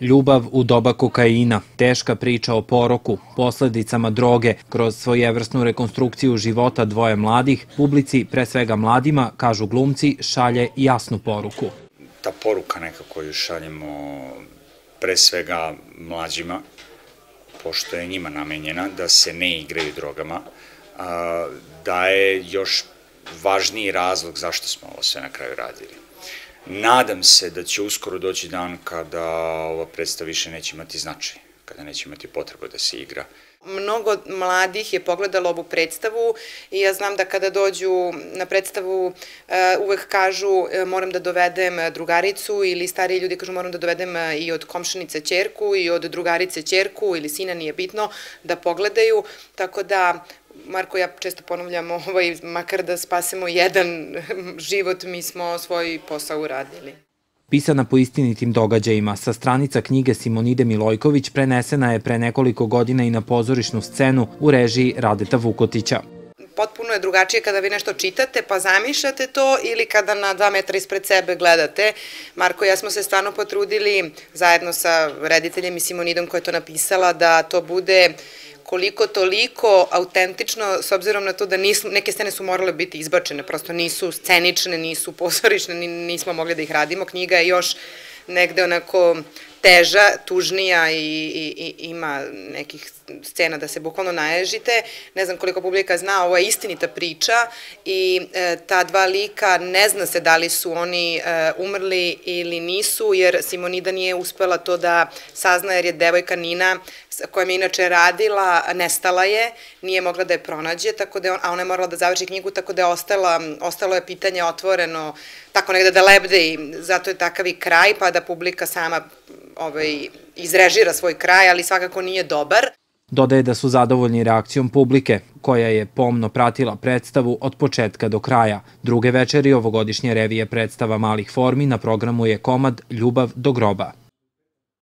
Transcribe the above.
Ljubav u doba kokaina, teška priča o poroku, posledicama droge, kroz svojevrsnu rekonstrukciju života dvoje mladih, publici, pre svega mladima, kažu glumci, šalje jasnu poruku. Ta poruka nekako koju šaljemo pre svega mlađima, pošto je njima namenjena, da se ne igraju drogama, da je još važniji razlog zašto smo ovo sve na kraju radili. Nadam se da će uskoro doći dan kada ova predstava više neće imati značaj kada neće imati potrebu da se igra. Mnogo mladih je pogledalo ovu predstavu i ja znam da kada dođu na predstavu eh, uvek kažu eh, moram da dovedem eh, drugaricu ili stariji ljudi kažu moram da dovedem i od komšinice čerku i od drugarice čerku ili sina nije bitno da pogledaju, tako da Marko, ja često ponavljam, ovaj, makar da spasemo jedan život, mi smo svoj posao uradili pisana po istinitim događajima. Sa stranica knjige Simonide Milojković prenesena je pre nekoliko godina i na pozorišnu scenu u režiji Radeta Vukotića potpuno je drugačije kada vi nešto čitate pa zamišljate to ili kada na dva metra ispred sebe gledate. Marko i ja smo se stvarno potrudili zajedno sa rediteljem i Simonidom koja je to napisala da to bude koliko toliko autentično, s obzirom na to da nisu, neke scene su morale biti izbačene, prosto nisu scenične, nisu pozorišne, nismo mogli da ih radimo. Knjiga je još negde onako teža, tužnija i, i, i ima nekih scena da se bukvalno naježite. Ne znam koliko publika zna, ovo je istinita priča i e, ta dva lika ne zna se da li su oni e, umrli ili nisu, jer Simonida nije uspela to da sazna, jer je devojka Nina, sa kojom je inače radila, nestala je, nije mogla da je pronađe, tako da je on, a ona je morala da završi knjigu, tako da je ostala, ostalo je pitanje otvoreno, tako negde da lebde i zato je takav i kraj, pa da publika sama ovaj, izrežira svoj kraj, ali svakako nije dobar. Dodaje da su zadovoljni reakcijom publike, koja je pomno pratila predstavu od početka do kraja. Druge večeri ovogodišnje revije predstava malih formi na programu je komad Ljubav do groba.